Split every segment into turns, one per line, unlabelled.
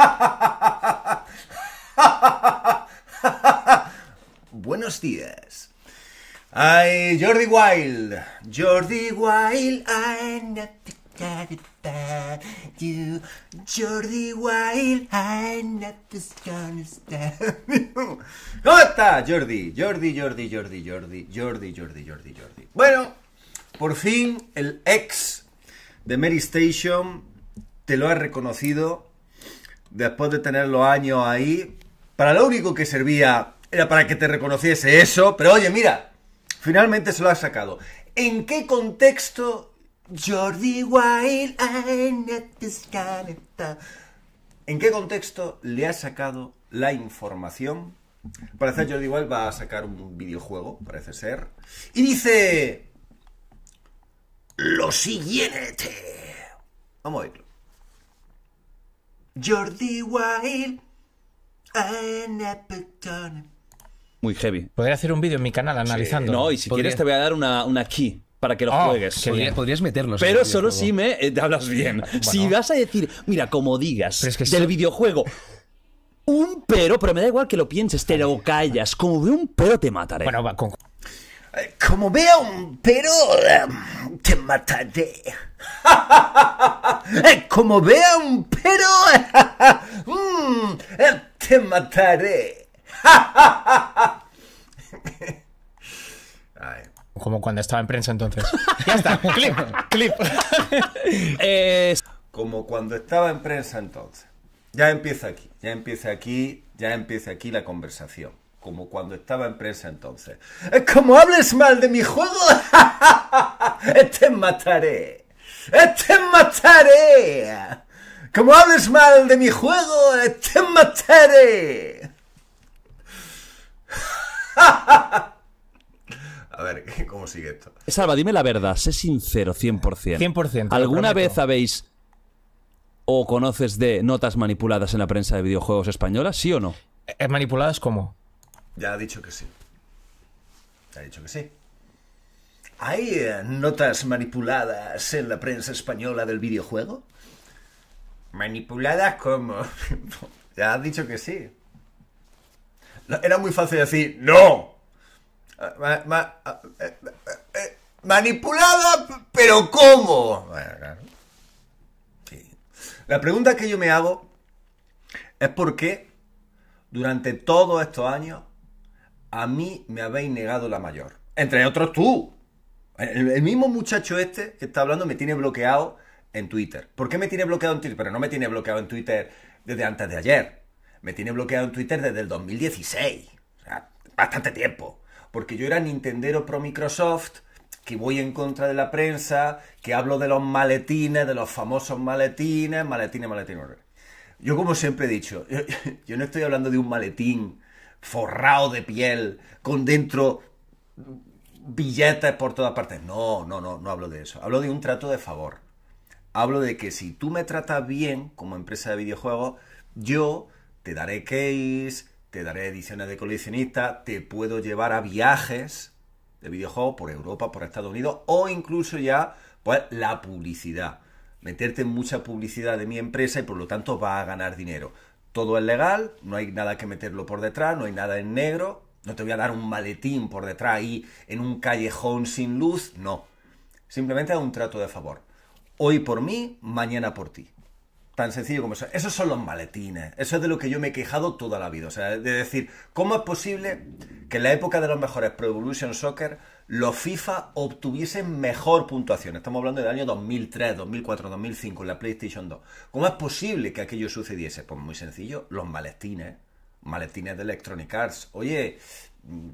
Buenos días. Ay, Jordi Wild. Jordi Wild, I'm not you. Jordi Wild, I'm not ¿Cómo está, Jordi? Jordi, Jordi, Jordi, Jordi, Jordi, Jordi, Jordi, Jordi. Bueno, por fin el ex de Mary Station te lo ha reconocido después de tenerlo años ahí, para lo único que servía era para que te reconociese eso, pero oye, mira, finalmente se lo ha sacado. ¿En qué contexto Jordi Wild ¿En qué contexto le ha sacado la información? Parece que Jordi Wild va a sacar un videojuego, parece ser. Y dice... Lo siguiente. Vamos a oírlo. Jordi
Muy
heavy. Podría hacer un vídeo en mi canal analizando. no, y si quieres te voy a dar una, una key para que lo oh, juegues. podrías meternos. Pero solo si me eh, hablas bien. Si vas a decir, mira, como digas del videojuego, un pero, pero me da igual que lo pienses, te lo callas. Como de un pero te mataré. Bueno, va, con... Eh, como vea un pero, em,
te mataré. Eh, como vea un pero, mm, eh, te mataré.
Como cuando estaba en prensa entonces. ya está,
clip, clip. Como cuando estaba en prensa entonces. Ya empieza aquí, ya empieza aquí, ya empieza aquí la conversación como cuando estaba en prensa entonces. Como hables mal de mi juego, te este mataré. Te este mataré. Como hables mal de mi juego, te este mataré.
A ver, ¿cómo sigue esto? Salva, dime la verdad, sé sincero 100%. ¿Alguna vez habéis o conoces de notas manipuladas en la prensa de videojuegos españolas? sí o no?
Eh, ¿Manipuladas cómo? Ya ha dicho que sí. Ya Ha dicho que sí. ¿Hay eh, notas manipuladas en la prensa española del videojuego? ¿Manipuladas cómo? ya has dicho que sí. Era muy fácil decir ¡No! Ah, ah, eh, eh, manipulada, pero ¿cómo? La pregunta que yo me hago es por qué durante todos estos años a mí me habéis negado la mayor. Entre otros tú. El, mismo muchacho este que está hablando me tiene bloqueado en Twitter. ¿Por qué me tiene bloqueado en Twitter? Pero no me tiene bloqueado en Twitter desde antes de ayer. Me tiene bloqueado en Twitter desde el 2016. O sea, bastante tiempo. Porque yo era Nintendero pro Microsoft, que voy en contra de la prensa, que hablo de los maletines, de los famosos maletines, maletines, maletines. Yo como siempre he dicho, yo no estoy hablando de un maletín forrado de piel, con dentro billetes por todas partes. No, no, no, no hablo de eso. Hablo de un trato de favor. Hablo de que si tú me tratas bien como empresa de videojuegos, yo te daré case, te daré ediciones de coleccionista, te puedo llevar a viajes de videojuegos por Europa, por Estados Unidos o incluso ya pues la publicidad. Meterte en mucha publicidad de mi empresa y por lo tanto va a ganar dinero todo es legal, no hay nada que meterlo por detrás, no hay nada en negro, no te voy a dar un maletín por detrás ahí en un callejón sin luz, no. Simplemente es un trato de favor. Hoy por mí, mañana por ti. Tan sencillo como eso. Esos son los maletines. Eso es de lo que yo me he quejado toda la vida. O sea, de decir, ¿cómo es posible que en la época de los mejores Pro Evolution Soccer los FIFA obtuviesen mejor puntuación. Estamos hablando del año 2003, 2004, 2005, en la PlayStation 2. ¿Cómo es posible que aquello sucediese? Pues muy sencillo, los maletines, maletines de Electronic Arts. Oye,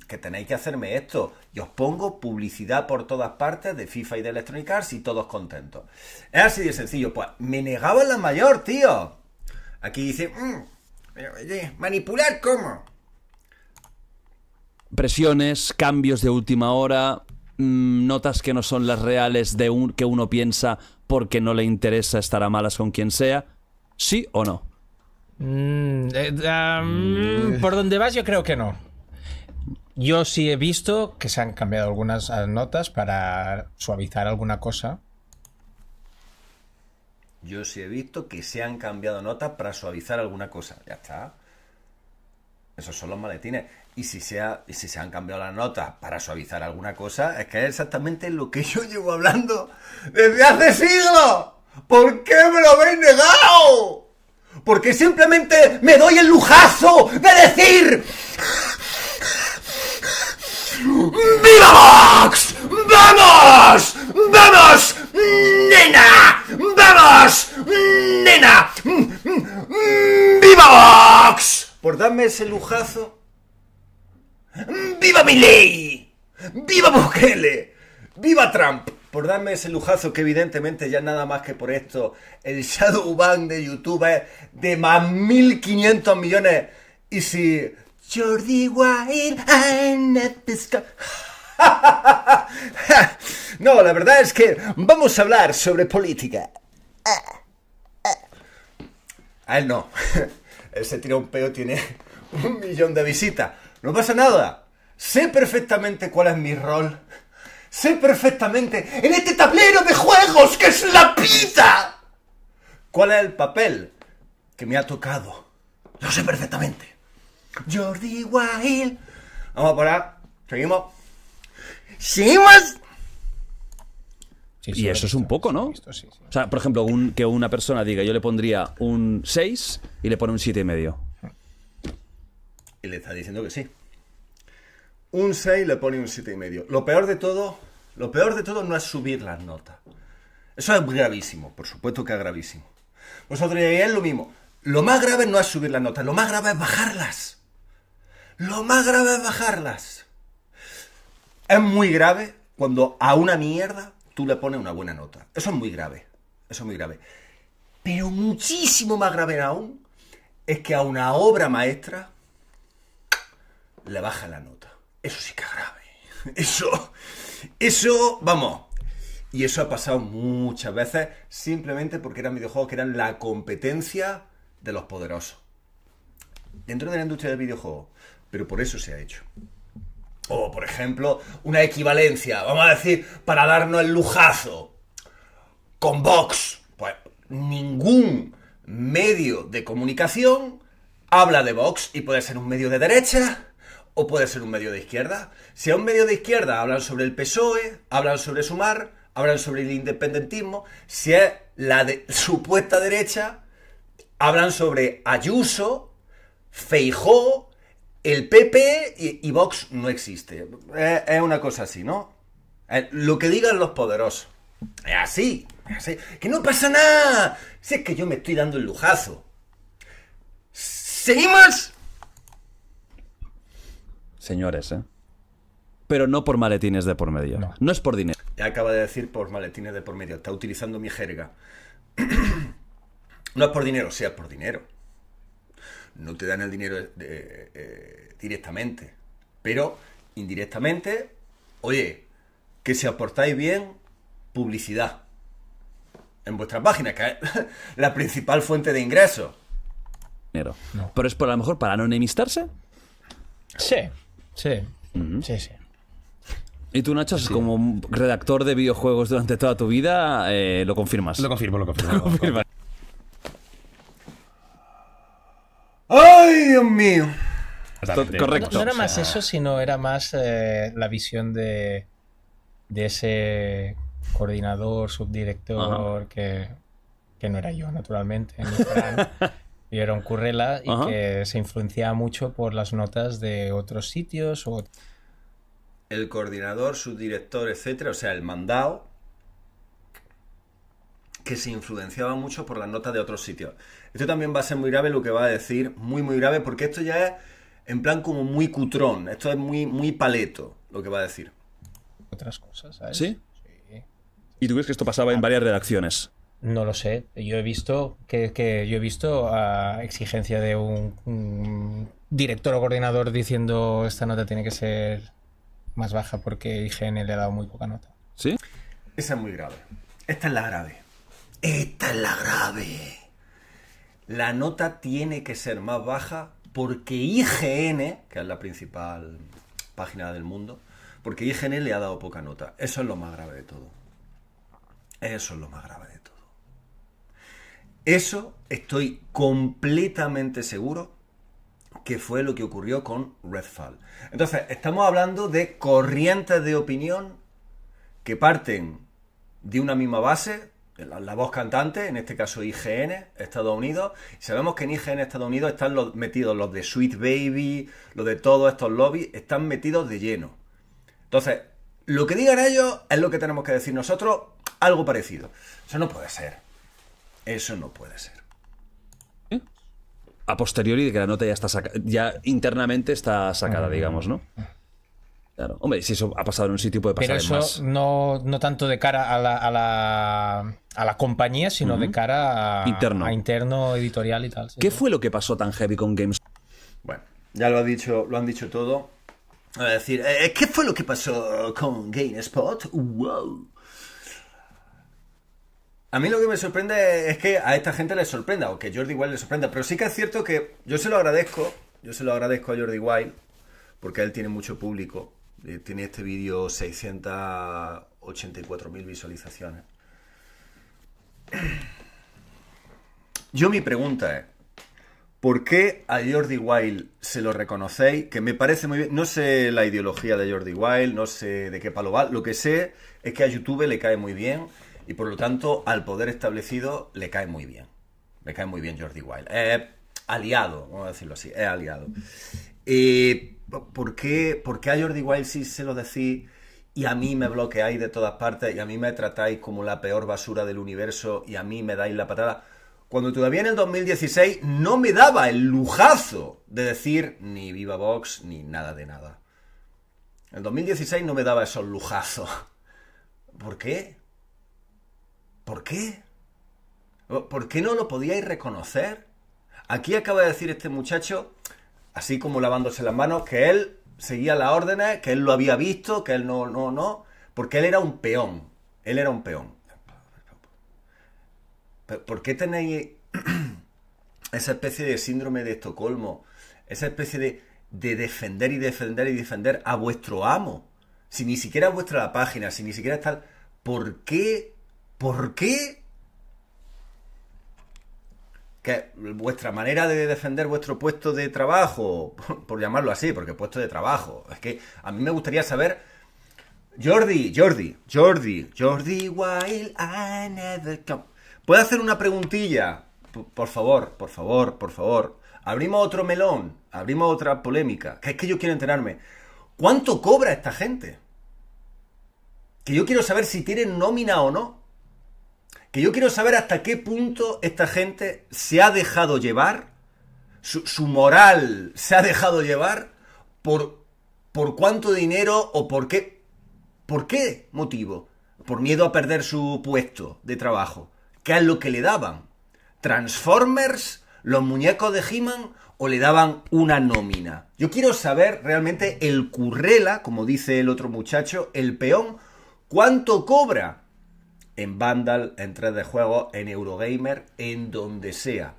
que tenéis que hacerme esto. Y os pongo publicidad por todas partes de FIFA y de Electronic Arts y todos contentos. Es así de sencillo. Pues me negaban la mayor, tío. Aquí dice, mm, manipular cómo
presiones, cambios de última hora, mm, notas que no son las reales de un, que uno piensa porque no le interesa estar a malas con quien sea? ¿Sí o no?
Mm, eh, mm, por donde vas yo creo que no. Yo sí he visto que se han cambiado algunas ah, notas para suavizar alguna cosa.
Yo sí he visto que se han cambiado notas para suavizar alguna cosa. Ya está. Esos son los maletines. Y si, sea, y si se han cambiado las notas para suavizar alguna cosa, es que es exactamente lo que yo llevo hablando desde hace siglos. ¿Por qué me lo habéis negado? Porque simplemente me doy el lujazo de decir... ¡Viva Vox! ¡Vamos! ¡Vamos! ¡Nena! ¡Vamos! ¡Nena!
¡Viva
Vox! Por darme ese lujazo Miley! ¡Viva Bukele! ¡Viva Trump! Por darme ese lujazo que evidentemente ya nada más que por esto, el shadow de YouTube es de más 1.500 millones. Y si... Jordi Wild no, la verdad es que vamos a hablar sobre política. A él no. Ese se un peo, tiene un millón de visitas. No pasa nada. Sé perfectamente cuál es mi rol. Sé perfectamente en este tablero de juegos que es la pizza ¿Cuál es el papel que me ha tocado? Lo sé perfectamente. Jordi Wild. Vamos a parar. Seguimos.
Seguimos. y eso es un poco, ¿no? O sea, por ejemplo, que una persona diga, yo le pondría un 6 y le pone un 7,5. Y, medio. y le está diciendo que sí
un 6 le pone un 7,5. Lo peor de todo, lo peor de todo no es subir las notas. Eso es gravísimo, por supuesto que es gravísimo. Vosotros diréis lo mismo. Lo más grave no es subir las notas, lo más grave es bajarlas. Lo más grave es bajarlas. Es muy grave cuando a una mierda tú le pones una buena nota. Eso es muy grave. Eso es muy grave. Pero muchísimo más grave aún es que a una obra maestra le baja la nota. Eso sí que grave. Eso, eso, vamos. Y eso ha pasado muchas veces simplemente porque eran videojuegos que eran la competencia de los poderosos. Dentro de la industria del videojuego. Pero por eso se ha hecho. O, por ejemplo, una equivalencia, vamos a decir, para darnos el lujazo. Con Vox. Pues ningún medio de comunicación habla de Vox y puede ser un medio de derecha o puede ser un medio de izquierda. Si es un medio de izquierda hablan sobre el PSOE, hablan sobre Sumar, hablan sobre el independentismo, si es la supuesta derecha, hablan sobre Ayuso, Feijó, el PP y, Vox no existe. Es, una cosa así, ¿no? Eh, lo que digan los poderosos. Es así, así. Que no pasa nada. Si es que yo me estoy dando el lujazo. ¿Seguimos?
señores, ¿eh? Pero no por maletines de por medio. No, es por dinero.
Acaba de decir por maletines de por medio. Está utilizando mi jerga. no es por dinero, sea por dinero. No te dan el dinero eh, eh, directamente. Pero indirectamente, oye, que si aportáis bien, publicidad. En vuestra página, que es la principal fuente de ingreso.
Pero es por a lo mejor para no enemistarse. Sí. Sí, sí, sí. Y tú, Nacho, como redactor de videojuegos durante toda tu vida, eh, lo confirmas. Lo confirmo, lo confirmo. ¡Ay, Dios mío! Correcto. No, era
más eso, sino era más eh, la visión de, ese coordinador, subdirector, que, no era yo, naturalmente, mi y era un currela y que se influenciaba mucho por las notas de otros sitios. O...
El coordinador, su director etcétera, o sea, el mandado, que se influenciaba mucho por las notas de otros sitios. Esto también va a ser muy grave lo que va a decir, muy, muy grave, porque esto ya es en plan como muy cutrón, esto es muy,
muy paleto lo que va a decir.
Otras cosas, sí.
¿Y tú crees que esto pasaba en varias redacciones?
No lo sé. Yo he visto que, yo he visto a ah, exigencia de un, mm, director o coordinador diciendo esta nota tiene que ser más baja porque IGN le ha dado muy poca nota.
¿Sí? Esa es muy grave. Esta es la grave. Esta es la grave. La nota tiene que ser más baja porque IGN, que es la principal página del mundo, porque IGN le ha dado poca nota. Eso es lo más grave de todo. Eso es lo más grave de eso estoy completamente seguro que fue lo que ocurrió con Redfall. Entonces, estamos hablando de corrientes de opinión que parten de una misma base, la, voz cantante, en este caso IGN, Estados Unidos. Sabemos que en IGN, Estados Unidos, están metidos los de Sweet Baby, los de todos estos lobbies, están metidos de lleno. Entonces, lo que digan ellos es lo que tenemos que decir nosotros, algo parecido. Eso no puede ser. Eso no puede ser.
¿Eh? A posteriori de que la nota ya está ya internamente está sacada, mm. digamos, ¿no? Claro. Hombre, si eso ha pasado en un sitio puede pasar eso más.
No, no tanto de cara a la, compañía, sino de cara a interno. interno. editorial y tal.
¿Qué fue lo que pasó tan heavy con Games? Bueno, ya lo, ha dicho, lo han dicho todo. A decir, eh, ¿qué fue lo que pasó con GameSpot? ¡Wow!
A mí lo que me sorprende es que a esta gente le sorprenda, o que Jordi Wild le sorprenda. Pero sí que es cierto que yo se lo agradezco, yo se lo agradezco a Jordi Wild, porque él tiene mucho público. Tiene este vídeo 684.000 visualizaciones. Yo mi pregunta es, ¿por qué a Jordi Wild se lo reconocéis? Que me parece muy bien, no sé la ideología de Jordi Wild, no sé de qué palo va, lo que sé es que a YouTube le cae muy bien y por lo tanto al poder establecido le cae muy bien. Me cae muy bien Jordi Wild. Es aliado, vamos a decirlo así, es aliado. Eh, ¿por, qué, a Jordi Wild sí se lo decís y a mí me bloqueáis de todas partes y a mí me tratáis como la peor basura del universo y a mí me dais la patada? Cuando todavía en el 2016 no me daba el lujazo de decir ni viva Vox ni nada de nada. En el 2016 no me daba esos lujazos. ¿Por qué? ¿Por qué? ¿Por qué no lo podíais reconocer? Aquí acaba de decir este muchacho, así como lavándose las manos, que él seguía las órdenes, que él lo había visto, que él no, no, no, porque él era un peón. Él era un peón. ¿Por qué tenéis esa especie de síndrome de Estocolmo? Esa especie de, defender y defender y defender a vuestro amo. Si ni siquiera vuestra la página, si ni siquiera tal. ¿Por qué ¿Por qué? Que vuestra manera de defender vuestro puesto de trabajo, por, llamarlo así, porque puesto de trabajo, es que a mí me gustaría saber Jordi, Jordi, Jordi, Jordi, while I never come. ¿Puedo hacer una preguntilla? por favor, por favor, por favor. Abrimos otro melón, abrimos otra polémica. es que yo quiero enterarme. ¿Cuánto cobra esta gente? Que yo quiero saber si tienen nómina o no que yo quiero saber hasta qué punto esta gente se ha dejado llevar, su, moral se ha dejado llevar por, por cuánto dinero o por qué, por qué motivo. Por miedo a perder su puesto de trabajo. ¿Qué es lo que le daban? ¿Transformers? ¿Los muñecos de He-Man? ¿O le daban una nómina? Yo quiero saber realmente el currela, como dice el otro muchacho, el peón, cuánto cobra en Vandal, en 3D Juegos, en Eurogamer, en donde sea.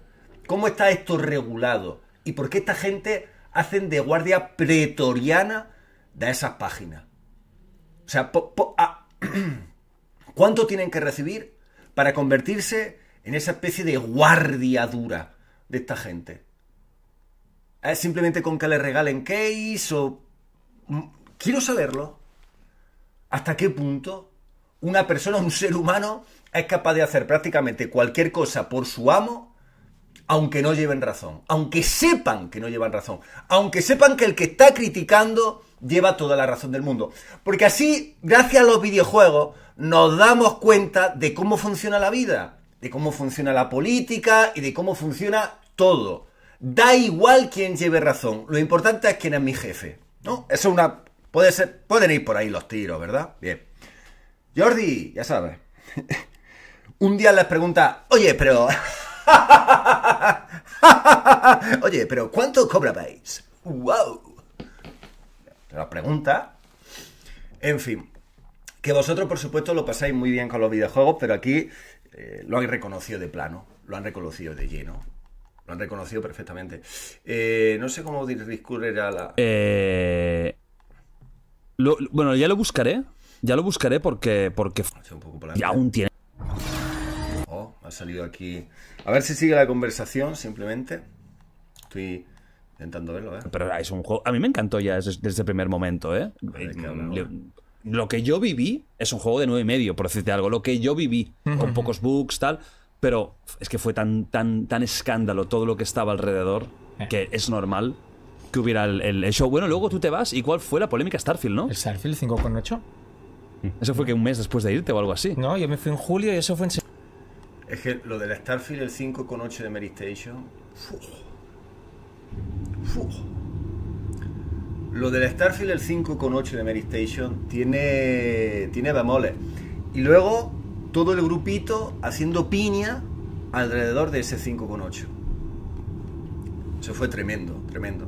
¿Cómo está esto regulado? ¿Y por qué esta gente hacen de guardia pretoriana de esas páginas? O sea, ah, ¿cuánto tienen que recibir para convertirse en esa especie de guardia dura de esta gente? ¿Es simplemente con que le regalen case o... Mm, quiero saberlo. ¿Hasta qué punto? una persona, un ser humano, es capaz de hacer prácticamente cualquier cosa por su amo, aunque no lleven razón, aunque sepan que no llevan razón, aunque sepan que el que está criticando lleva toda la razón del mundo. Porque así, gracias a los videojuegos, nos damos cuenta de cómo funciona la vida, de cómo funciona la política y de cómo funciona todo. Da igual quién lleve razón, lo importante es quién es mi jefe. ¿No? Eso es una. Puede ser. Pueden ir por ahí los tiros, ¿verdad? Bien. Jordi, ya sabes. Un día les pregunta, oye, pero... oye, pero ¿cuánto cobrabais? ¡Wow! La pregunta. En fin, que vosotros por supuesto lo pasáis muy bien con los videojuegos, pero aquí eh, lo han reconocido de plano, lo han reconocido de lleno. Lo han reconocido perfectamente.
Eh, no sé
cómo discurrirá la...
Eh, bueno, ya lo buscaré. Ya lo buscaré porque, porque un ¿eh? aún tiene. Oh, ha salido aquí. A ver si sigue la conversación, simplemente. Estoy intentando verlo, ¿eh? Pero es un juego. A mí me encantó ya desde, el primer momento, ¿eh? Lo que yo viví es un juego de nueve y medio, por decirte algo. Lo que yo viví, con pocos bugs, tal. Pero es que fue tan, tan, tan escándalo todo lo que estaba alrededor eh. que es normal que hubiera el, el, show. Bueno, luego tú te vas. ¿Y cuál fue la polémica Starfield, no? El Starfield 5.8. Eso fue que un mes después de irte o algo así. No, yo me fui
en julio y eso fue en
Es que lo del Starfield, el 5,8 de Mary Station. Lo del Starfield, el 5,8 de Mary Station, tiene, tiene bemoles. Y luego todo el grupito haciendo piña alrededor de ese 5,8. Eso fue tremendo, tremendo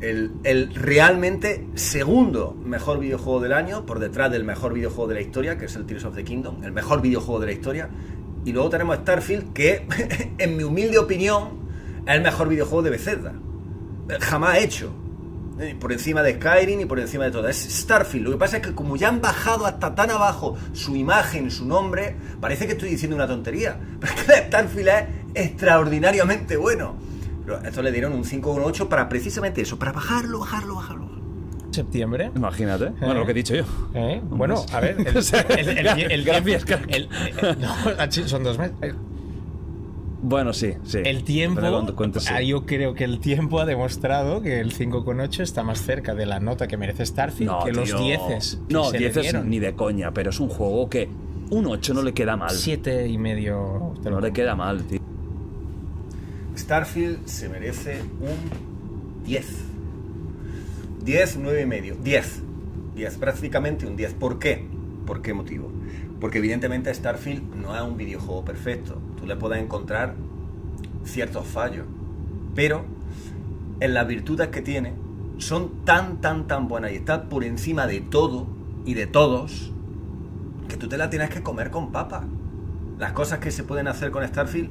el, realmente segundo mejor videojuego del año, por detrás del mejor videojuego de la historia, que es el Tears of the Kingdom, el mejor videojuego de la historia. Y luego tenemos Starfield, que, en mi humilde opinión, es el mejor videojuego de Bethesda. Jamás hecho. Eh, por encima de Skyrim y por encima de todas Es Starfield. Lo que pasa es que como ya han bajado hasta tan abajo su imagen, su nombre, parece que estoy diciendo una tontería. Pero es que Starfield es extraordinariamente bueno eso le dieron un 5,8 para precisamente eso, para bajarlo, bajarlo, bajarlo
septiembre.
Imagínate. ¿Eh? Bueno, lo que he dicho yo. ¿Eh? Bueno, a ver.
El, Gracias, No, ah, son dos meses.
Bueno, sí, sí. El tiempo. Ah,
yo creo que el tiempo ha demostrado que el 5,8 está más cerca de la nota que merece
Starfield que los 10. No, 10 ni de coña, pero es un juego que un 8 no le queda mal. 7 y medio. No le queda mal, tío.
Starfield se merece un 10. 10, 9 y medio. 10. 10, prácticamente un 10. ¿Por qué? ¿Por qué motivo? Porque evidentemente Starfield no es un videojuego perfecto. Tú le puedes encontrar ciertos fallos. Pero en las virtudes que tiene son tan, tan, tan buenas y está por encima de todo y de todos que tú te la tienes que comer con papa. Las cosas que se pueden hacer con Starfield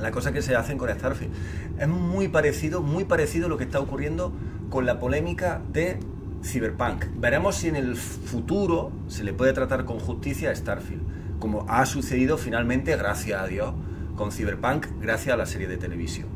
la cosa que se hacen con Starfield Es muy parecido, muy parecido a lo que está ocurriendo con la polémica de Cyberpunk. Veremos si en el futuro se le puede tratar con justicia a Starfield, como ha sucedido finalmente, gracias a Dios, con Cyberpunk, gracias a la serie de televisión.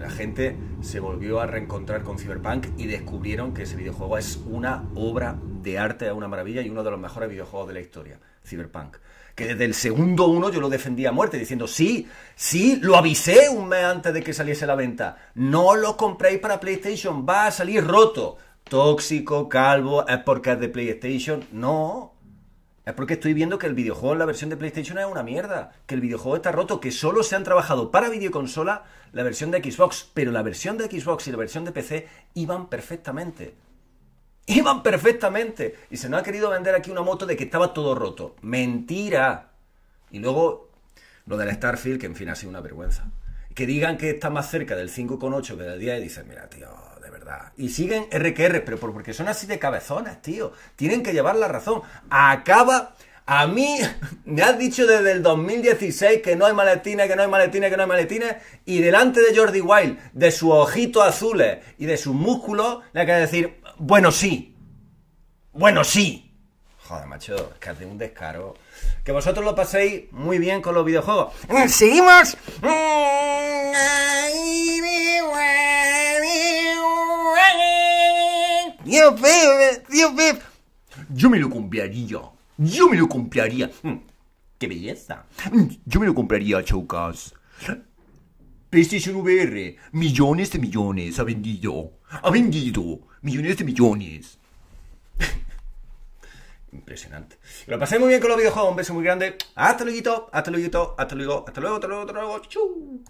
La gente se volvió a reencontrar con Cyberpunk y descubrieron que ese videojuego es una obra de arte, es una maravilla y uno de los mejores videojuegos de la historia. Cyberpunk. Que desde el segundo uno yo lo defendía a muerte, diciendo, sí, sí, lo avisé un mes antes de que saliese la venta. No lo compréis para PlayStation, va a salir roto. Tóxico, calvo, es porque es de PlayStation. No. Es porque estoy viendo que el videojuego en la versión de PlayStation es una mierda. Que el videojuego está roto, que solo se han trabajado para videoconsola la versión de Xbox. Pero la versión de Xbox y la versión de PC iban perfectamente. Iban perfectamente. Y se nos ha querido vender aquí una moto de que estaba todo roto. Mentira. Y luego lo del Starfield, que en fin ha sido una vergüenza. Que digan que está más cerca del 5,8 que del 10 y dicen, mira, tío, de verdad. Y siguen RQR, pero porque son así de cabezones, tío. Tienen que llevar la razón. Acaba... A mí me has dicho desde el 2016 que no hay maletines, que no hay maletines, que no hay maletines, y delante de Jordi Wild, de sus ojitos azules y de sus músculos, le hay que decir, bueno, sí. Bueno, sí. Joder, macho, es que hace un descaro. Que vosotros lo paséis muy bien con los videojuegos. ¡Seguimos! Dios Dios Yo me lo compraría. Yo me lo compraría. Mm. ¡Qué belleza! Mm. Yo me lo compraría, chocas. PlayStation VR, millones de millones ha vendido. Ha vendido millones de millones. Impresionante. Lo pasé muy bien con los videojuegos. Un beso muy grande. Hasta luego, hasta luego, hasta luego, hasta luego, hasta luego. Hasta luego.